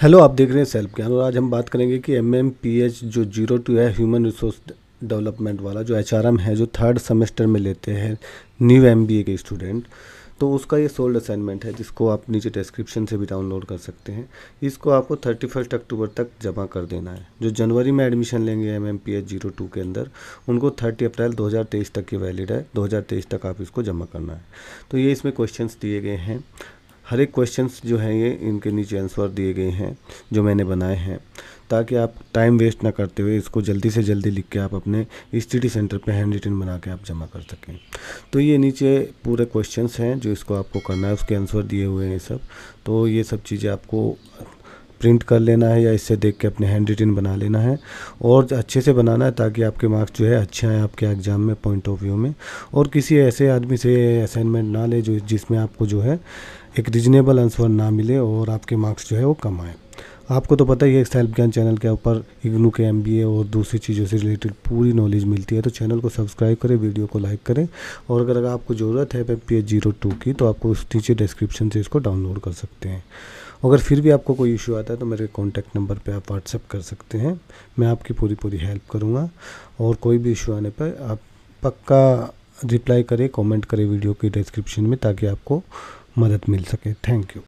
hello आप देख रहे हैं सेल्फ ज्ञान और आज हम बात करेंगे कि एम एम पी एच जो जीरो टू है ह्यूमन रिसोर्स डेवलपमेंट वाला जो एच आर एम है जो थर्ड सेमेस्टर में लेते हैं न्यू एम बी ए के स्टूडेंट तो उसका ये सोल्ड असाइनमेंट है जिसको आप नीचे डिस्क्रिप्शन से भी डाउनलोड कर सकते हैं इसको आपको थर्टी फर्स्ट अक्टूबर तक जमा कर देना है जो जनवरी में एडमिशन लेंगे M M P H zero two के अंदर उनको थर्टी अप्रैल दो हज़ार तेईस तक की वैलिड है दो हज़ार तेईस तक आप इसको जमा करना है तो ये इसमें क्वेश्चन दिए गए हैं हर एक क्वेश्चंस जो हैं ये इनके नीचे आंसर दिए गए हैं जो मैंने बनाए हैं ताकि आप टाइम वेस्ट ना करते हुए इसको जल्दी से जल्दी लिख के आप अपने स्टडी सेंटर पे हैंड रिटन बना के आप जमा कर सकें तो ये नीचे पूरे क्वेश्चंस हैं जो इसको आपको करना है उसके आंसर दिए हुए हैं सब तो ये सब चीज़ें आपको प्रिंट कर लेना है या इससे देख के अपने हैंड रिटिन बना लेना है और अच्छे से बनाना है ताकि आपके मार्क्स जो है अच्छे आए आपके एग्ज़ाम में पॉइंट ऑफ व्यू में और किसी ऐसे आदमी से असाइनमेंट ना ले जो जिसमें आपको जो है एक रिजनेबल आंसर ना मिले और आपके मार्क्स जो है वो कम आए आपको तो पता ही है सेल्फ ज्ञान चैनल के ऊपर इग्नू के एम और दूसरी चीज़ों से रिलेटेड पूरी नॉलेज मिलती है तो चैनल को सब्सक्राइब करें वीडियो को लाइक करें और अगर अगर आपको ज़रूरत है पी एच जीरो टू की तो आपको उस नीचे डिस्क्रिप्शन से इसको डाउनलोड कर सकते हैं अगर फिर भी आपको कोई इशू आता है तो मेरे कॉन्टैक्ट नंबर पर आप व्हाट्सअप कर सकते हैं मैं आपकी पूरी पूरी हेल्प करूँगा और कोई भी इशू आने पर आप पक्का रिप्लाई करें कॉमेंट करें वीडियो की डिस्क्रिप्शन में ताकि आपको मदद मिल सके थैंक यू